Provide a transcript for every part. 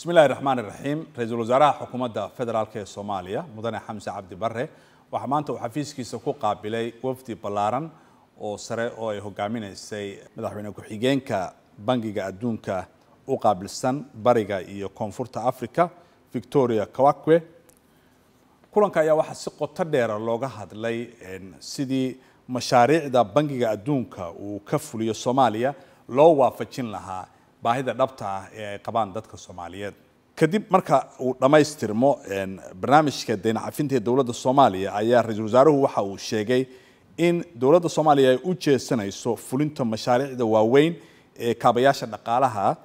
bismi illahi raxmaan iraxiim ra-iisul wasaaraha xukuumadda federaalk ee soomaaliya mudane xamse cabdi barre waxaa maanta uu xafiiskiisa ku qaabilay wafdi ballaaran oo sare oo ay hogaaminaysay madaxweyne ku-xigeenka bangiga adduunka u qaabilsan bariga iyo koonfurta africa victoria kawakwe kulanka ayaa waxaa si qoto dheera looga hadlay sidii mashaariicda bangiga adduunka uu ka fuliyo soomaaliya loo waafajin lahaa baahida dhabta ah ee ay qabaan dadka soomaaliyeed kadib marka uu dhammaystirmo barnaamijka deyn ee dowladda soomaaliya ayaa ra-iisul wasaaruhu waxa uu sheegay in dowladda soomaaliya ay u jeesanayso fulinta mashaariicda waaweyn ee kaabayaasha dhaqaalaha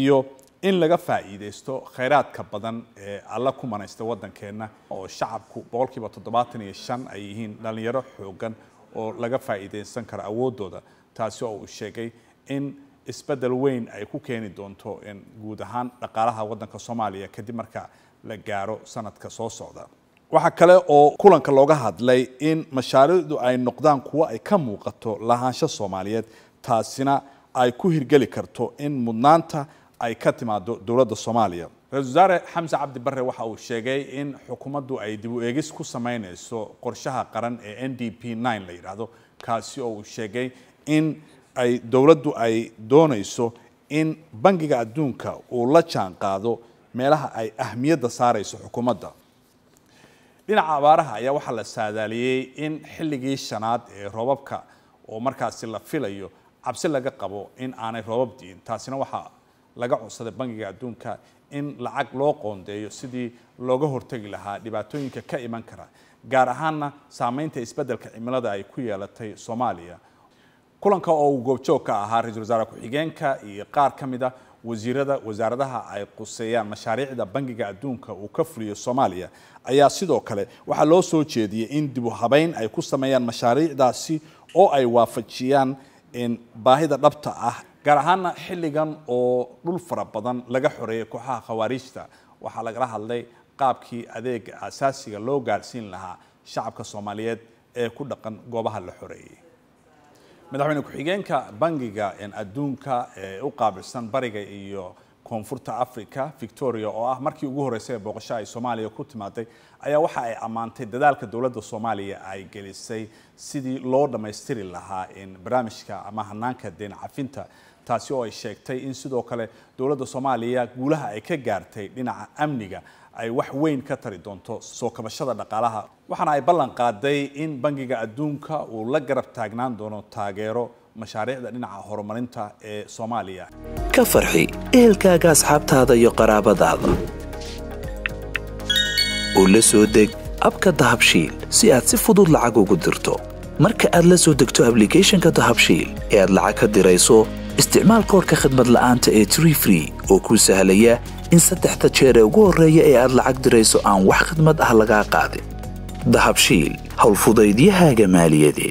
iyo in laga faa'iidaysto khayraadka badan ee alla ku manaysta waddankeenna oo shacabku boqolkiiba toddobaatan iyo shan ay yihiin dhallinyaro xooggan oo laga faa'iidaysan karo awooddooda taasi oo uu sheegay in isbedel weyn ay ku keeni doonto in guud ahaan dhaqaalaha waddanka soomaaliya kadib marka la gaaro sanadka soo socda waxaa kale oo kulanka looga hadlay in mashaariicdu ay noqdaan kuwo ay ka muuqato lahaansho soomaaliyeed taasina ay ku hirgeli karto in mudnaanta ay ka timaado dowladda soomaaliya ra-isul wasaare xamse cabdi waxa uu sheegay in xukuumaddu ay dib u eegis ku samaynayso qorshaha qaran ee n d p nine la yidhaahdo kaasi oo uu sheegay in ay dowladdu ay doonayso in bangiga adduunka uu la jaan qaado meelaha ay ahmiyadda saarayso xukuumadda dhinaca abaaraha ayaa waxaa la saadaaliyey in xilligii shanaad ee roobabka oo markaasi la filayo cabsi laga qabo in aanay roobab di'in taasina waxaa laga codsaday bangiga adduunka in lacag loo qoondeeyo sidii looga hortegi lahaa dhibaatooyinka ka iman kara gaar ahaanna saameynta isbeddelka cimilada ay ku yeelatay soomaaliya kulanka oo uu goobjoogka ahaa ra-iisul wasaare ku-xigeenka iyo qaar ka mid a ah wasiirada wasaaradaha ay quseeyaan mashaariicda bangiga adduunka uu ka fuliyo soomaaliya ayaa sidoo kale waxaa loo soo jeediyey in dib u habeyn ay ku sameeyaan mashaariicdaasi oo ay waafajiyaan baahida dhabta ah gaar ahaana xilligan oo dhul fara badan laga xoreeyay kooxaha khawaariijta waxaa lagala hadlay qaabkii adeega aasaasiga loo gaarsiin lahaa shacabka soomaaliyeed ee ku dhaqan goobaha la xoreeyey madaxweyne ku-xigeenka bangiga adduunka ee u qaabilsan bariga iyo koonfurta africa victoria oo ah markii ugu horreysay ee booqasho ay soomaaliya ku timaaday ayaa waxa ay ammaantay dadaalka dowladda soomaaliya ay gelisay sidii loo dhammaystiri lahaa in barnaamijka ama hanaanka deen cafinta taasi oo ay sheegtay in sidoo kale dowladda soomaaliya guulaha ay ka gaartay dhinaca amniga ay wax weyn ka tari doonto soo kabashada dhaqaalaha waxaana ay ballan qaaday in bangiga adduunka uu la garab taagnaan doono taageero mashaariicda dhinaca horumarinta ee soomaaliya ka farxi ehelkaaga asxaabtaada iyo qaraabadaada oo la soo deg abka dahabshiil si aad si fudud lacag ugu dirto marka aad la soo degto ablicathonka dahabshiil ee aad lacag ka dirayso isticmaal koorka khadmad la'aanta ee tree free oo kuu sahlaya in saddexda jeer ee ugu horreeya ee aad lacag dirayso aan wax khidmad ah lagaa qaadin dahabshiil howlfudaydiyahaaga maaliyadeed